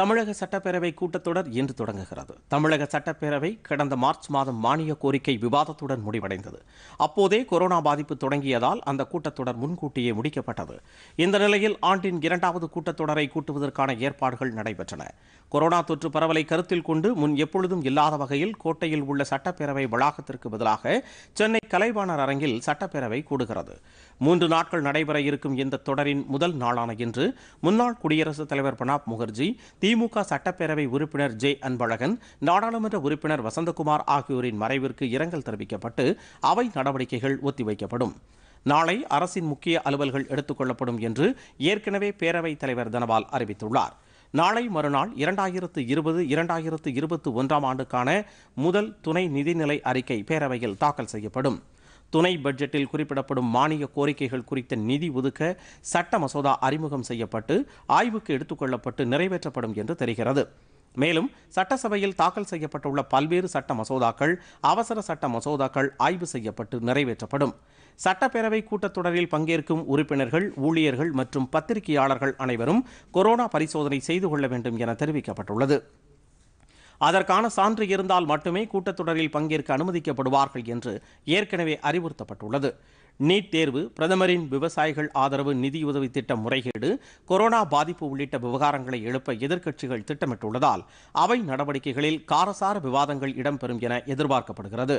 தமிழக சட்டப்பேரவை கூட்டத்தொடர் இன்று தொடங்குகிறது தமிழக சட்டப்பேரவை கடந்த மார்ச் மாதம் மானிய கோரிக்கை விவாதத்துடன் முடிவடைந்தது அப்போதே கொரோனா பாதிப்பு தொடங்கியதால் அந்த கூட்டத்தொடர் முன்கூட்டியே முடிக்கப்பட்டது இந்த நிலையில் ஆண்டின் இரண்டாவது கூட்டத்தொடரை கூட்டுவதற்கான ஏற்பாடுகள் நடைபெற்றன கொரோனா தொற்று பரவலை கருத்தில் கொண்டு முன் எப்பொழுதும் இல்லாத வகையில் கோட்டையில் உள்ள சட்டப்பேரவை வளாகத்திற்கு பதிலாக சென்னை கலைவாணர் அரங்கில் சட்டப்பேரவை கூடுகிறது மூன்று நாட்கள் நடைபெற இருக்கும் இந்த தொடரின் முதல் நாளான இன்று முன்னாள் குடியரசுத் தலைவர் பிரணாப் முகர்ஜி திமுக சட்டப்பேரவை உறுப்பினர் ஜே அன்பழகன் நாடாளுமன்ற உறுப்பினர் வசந்தகுமார் ஆகியோரின் மறைவிற்கு இரங்கல் தெரிவிக்கப்பட்டு அவை நடவடிக்கைகள் ஒத்திவைக்கப்படும் நாளை அரசின் முக்கிய அலுவல்கள் எடுத்துக் கொள்ளப்படும் என்று ஏற்கனவே பேரவைத் தலைவர் தனபால் அறிவித்துள்ளார் நாளை மறுநாள் இரண்டாயிரத்து இருபது இரண்டாயிரத்து இருபத்தி ஒன்றாம் ஆண்டுக்கான முதல் துணை நிதிநிலை அறிக்கை பேரவையில் தாக்கல் செய்யப்படும் துணை பட்ஜெட்டில் குறிப்பிடப்படும் மானிய கோரிக்கைகள் குறித்த நிதி ஒதுக்க சட்ட மசோதா அறிமுகம் செய்யப்பட்டு ஆய்வுக்கு எடுத்துக்கொள்ளப்பட்டு நிறைவேற்றப்படும் என்று தெரிகிறது மேலும் சட்டசபையில் தாக்கல் செய்யப்பட்டுள்ள பல்வேறு சட்ட மசோதாக்கள் அவசர சட்ட மசோதாக்கள் ஆய்வு செய்யப்பட்டு நிறைவேற்றப்படும் சட்டப்பேரவை கூட்டத்தொடரில் பங்கேற்கும் உறுப்பினர்கள் ஊழியர்கள் மற்றும் பத்திரிகையாளர்கள் அனைவரும் கொரோனா பரிசோதனை செய்து கொள்ள வேண்டும் என தெரிவிக்கப்பட்டுள்ளது அதற்கான சான்று இருந்தால் மட்டுமே கூட்டத்தொடரில் பங்கேற்க அனுமதிக்கப்படுவார்கள் என்று ஏற்கனவே அறிவுறுத்தப்பட்டுள்ளது நீட் தேர்வு பிரதமரின் விவசாயிகள் ஆதரவு நிதியுதவி திட்ட முறைகேடு கொரோனா பாதிப்பு உள்ளிட்ட விவகாரங்களை எழுப்ப எதிர்க்கட்சிகள் திட்டமிட்டுள்ளதால் அவை நடவடிக்கைகளில் காரசார விவாதங்கள் இடம்பெறும் என எதிர்பார்க்கப்படுகிறது